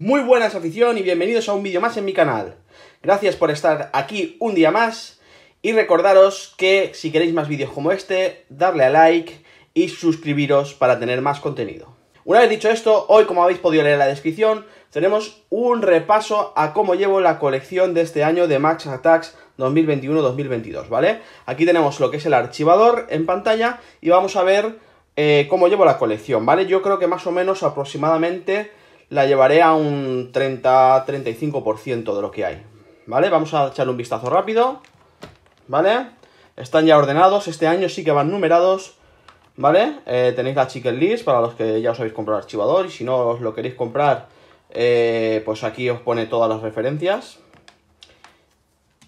Muy buenas afición y bienvenidos a un vídeo más en mi canal. Gracias por estar aquí un día más y recordaros que si queréis más vídeos como este, darle a like y suscribiros para tener más contenido. Una vez dicho esto, hoy como habéis podido leer en la descripción, tenemos un repaso a cómo llevo la colección de este año de Max Attacks 2021-2022, ¿vale? Aquí tenemos lo que es el archivador en pantalla y vamos a ver eh, cómo llevo la colección, ¿vale? Yo creo que más o menos aproximadamente la llevaré a un 30-35% de lo que hay. ¿Vale? Vamos a echar un vistazo rápido. ¿Vale? Están ya ordenados. Este año sí que van numerados. ¿Vale? Eh, tenéis la chicken list para los que ya os habéis comprado el archivador. Y si no os lo queréis comprar, eh, pues aquí os pone todas las referencias.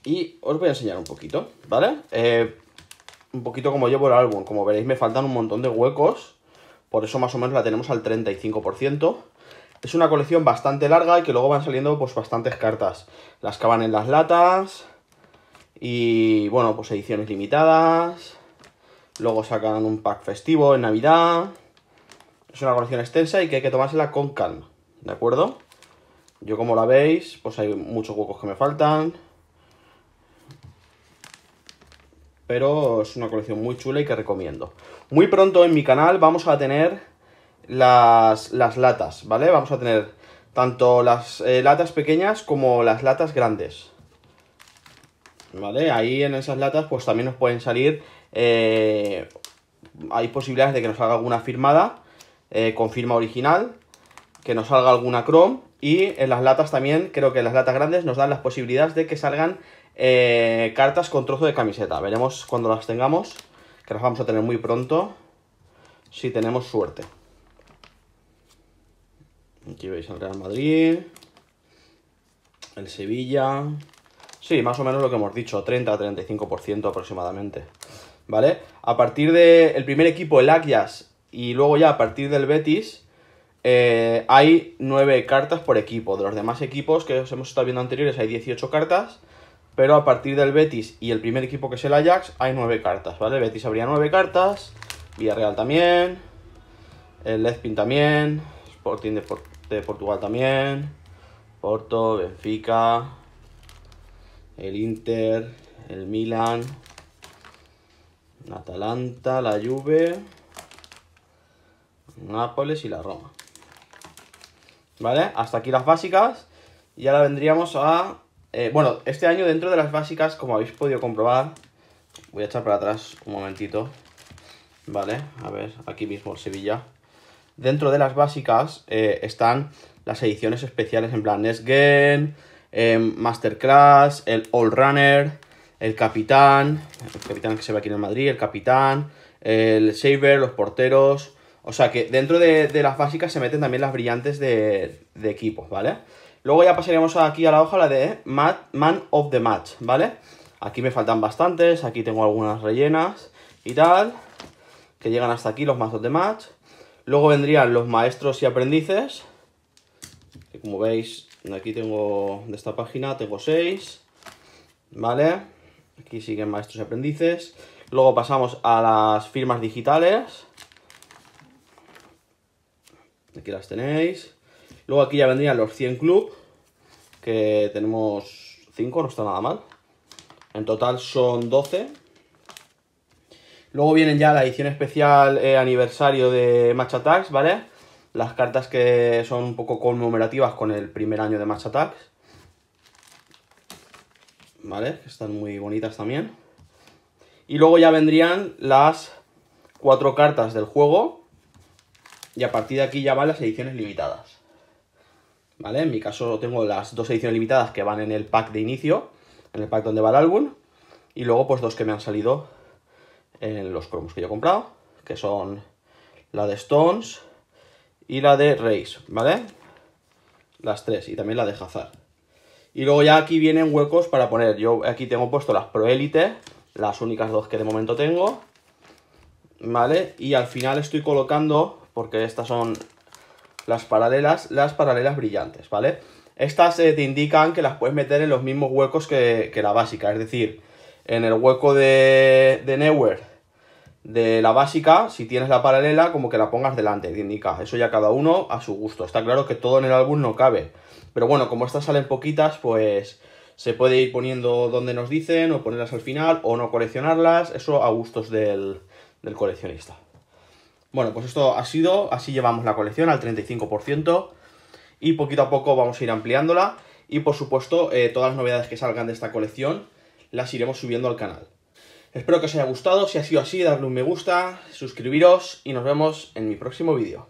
Y os voy a enseñar un poquito, ¿vale? Eh, un poquito como llevo el álbum. Como veréis, me faltan un montón de huecos. Por eso más o menos la tenemos al 35%. Es una colección bastante larga y que luego van saliendo pues bastantes cartas. Las que van en las latas y bueno, pues ediciones limitadas. Luego sacan un pack festivo en Navidad. Es una colección extensa y que hay que tomársela con calma, ¿de acuerdo? Yo como la veis, pues hay muchos huecos que me faltan. Pero es una colección muy chula y que recomiendo. Muy pronto en mi canal vamos a tener las, latas, ¿vale? Vamos a tener tanto las eh, latas pequeñas como las latas grandes. ¿Vale? Ahí en esas latas pues también nos pueden salir... Eh, hay posibilidades de que nos salga alguna firmada eh, con firma original, que nos salga alguna Chrome y en las latas también, creo que las latas grandes nos dan las posibilidades de que salgan cartas con trozo de camiseta. Veremos cuando las tengamos, que las vamos a tener muy pronto, si tenemos suerte. Aquí veis el Real Madrid, el Sevilla. Sí, más o menos lo que hemos dicho, 30-35% aproximadamente. ¿Vale? A partir del primer equipo, el Ajax, y luego ya a partir del Betis, eh, hay 9 cartas por equipo. De los demás equipos que os hemos estado viendo anteriores hay 18 cartas, pero a partir del Betis y el primer equipo que es el Ajax hay 9 cartas, ¿vale? Betis habría 9 cartas, Villarreal también, el Lezpin también, Sporting de, de este, Portugal también. Porto, Benfica, el Inter, el Milan, Atalanta, la Juve, Nápoles y la Roma. ¿Vale? Hasta aquí las básicas. Y ahora vendríamos a... Eh, bueno, este año dentro de las básicas, como habéis podido comprobar... Voy a echar para atrás un momentito. Vale, a ver, aquí mismo Sevilla dentro de las básicas eh, están las ediciones especiales en plan Nest Game, em, Masterclass, el All Runner, el Capitán, el Capitán que se ve aquí en el Madrid, el Capitán, el Saber, los porteros. O sea que dentro de, las básicas se meten también las brillantes de, de, equipos, ¿vale? Luego ya pasaremos aquí a la hoja, la de Man of the Match, ¿vale? Aquí me faltan bastantes, aquí tengo algunas rellenas y tal, que llegan hasta aquí los Man of the Match. Luego vendrían los maestros y aprendices, que como veis, aquí tengo, de esta página, tengo 6, ¿vale? Aquí siguen maestros y aprendices. Luego pasamos a las firmas digitales. Aquí las tenéis. Luego aquí ya vendrían los 100 club, que tenemos 5, no está nada mal. En total son 12, Luego vienen ya la edición especial eh, aniversario de Match Attacks, ¿vale? Las cartas que son un poco conmemorativas con el primer año de Match Attacks. ¿Vale? están muy bonitas también. Y luego ya vendrían las cuatro cartas del juego. Y a partir de aquí ya van las ediciones limitadas. ¿Vale? En mi caso tengo las dos ediciones limitadas que van en el pack de inicio, en el pack donde va el álbum. Y luego pues dos que me han salido en los cromos que yo he comprado, que son la de Stones y la de Race, ¿vale? Las tres, y también la de Hazard. Y luego ya aquí vienen huecos para poner, yo aquí tengo puesto las Pro Elite, las únicas dos que de momento tengo, ¿vale? Y al final estoy colocando, porque estas son las paralelas, las paralelas brillantes, ¿vale? Estas eh, te indican que las puedes meter en los mismos huecos que, la básica, es decir, en el hueco de, de de la básica, si tienes la paralela, como que la pongas delante, indica. Eso ya cada uno a su gusto. Está claro que todo en el álbum no cabe. Pero bueno, como estas salen poquitas, pues se puede ir poniendo donde nos dicen, o ponerlas al final, o no coleccionarlas. Eso a gustos del, coleccionista. Bueno, pues esto ha sido, así llevamos la colección al 35%. Y poquito a poco vamos a ir ampliándola. Y por supuesto, eh, todas las novedades que salgan de esta colección las iremos subiendo al canal. Espero que os haya gustado, si ha sido así, darle un me gusta, suscribiros y nos vemos en mi próximo vídeo.